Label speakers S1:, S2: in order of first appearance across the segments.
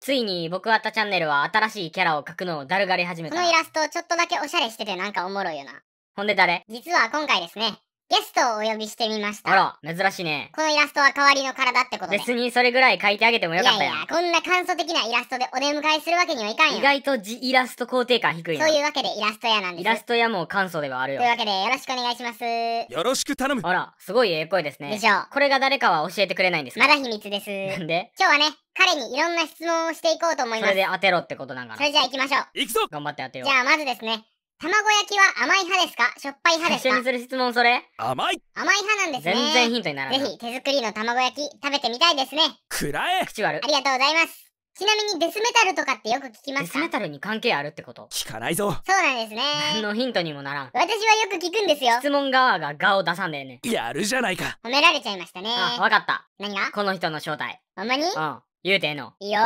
S1: ついに僕あたチャンネルは新しいキャラを描くのをだるがり始めた。こ
S2: のイラストちょっとだけおしゃれしててなんかおもろいよな。ほんで誰実は今回ですね、ゲストをお呼びしてみました。あ
S1: ら、珍しいね。
S2: このイラストは代わりの体ってことで。別にそれぐらい書いてあげて
S1: もよかったよ。いやいや、こ
S2: んな簡素的なイラストでお出迎えするわけにはいかんよ。意外とじイラスト肯定感低いな。そういうわけでイラスト屋なんです。イラス
S1: ト屋も簡素ではあるよ。というわ
S2: けでよろしくお願いします。よ
S1: ろしく頼む。あら、すごいええ声ですね。でしょう。これが誰かは教えてくれないんですかま
S2: だ秘密です。なんで今日はね、彼にいろんな質問をしていこうと思います。それで
S1: 当てろってことなんかな。それじゃあ行きましょう。行くぞ頑張って当てよう。じゃ
S2: あまずですね、卵焼きは甘い派ですかしょっぱい派ですか一緒にする質問それ甘い甘い派なんですね。全然ヒントにならない。ぜひ手作りの卵焼き食べてみたいですね。くらえ口悪ありがとうございます。ちなみにデスメタルとかってよく聞きますデスメタルに関係あるってこと聞かないぞそうなんですね何のヒントにもならん私はよく聞くんですよ質問側がガを出さんで
S1: ねやるじゃないか褒められちゃいましたねあわかった何がこの人の正体ほんまにうん言うてえのいいよ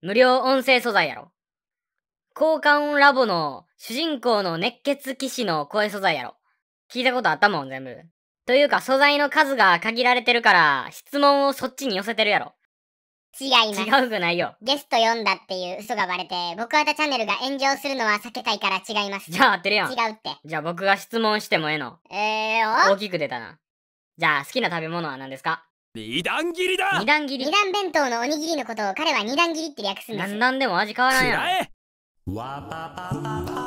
S1: 無料音声素材やろ交換音ラボの主人公の熱血騎士の声素材やろ。聞いたことあったもん、全部。というか、素材の数が限られてるから、質問をそっちに寄せてるやろ。
S2: 違います。違うくないよ。ゲスト読んだっていう嘘がバレて、僕はたチャンネルが炎上するのは避けたいから違います。じゃあ合ってるやん。違うって。
S1: じゃあ僕が質問してもええの。
S2: ええー、大
S1: きく出たな。じゃあ好きな食べ物は何ですか二段切りだ二段切り
S2: 二段弁当のおにぎりのことを彼は二段切りって略すんです。何段でも味変わらんやろ。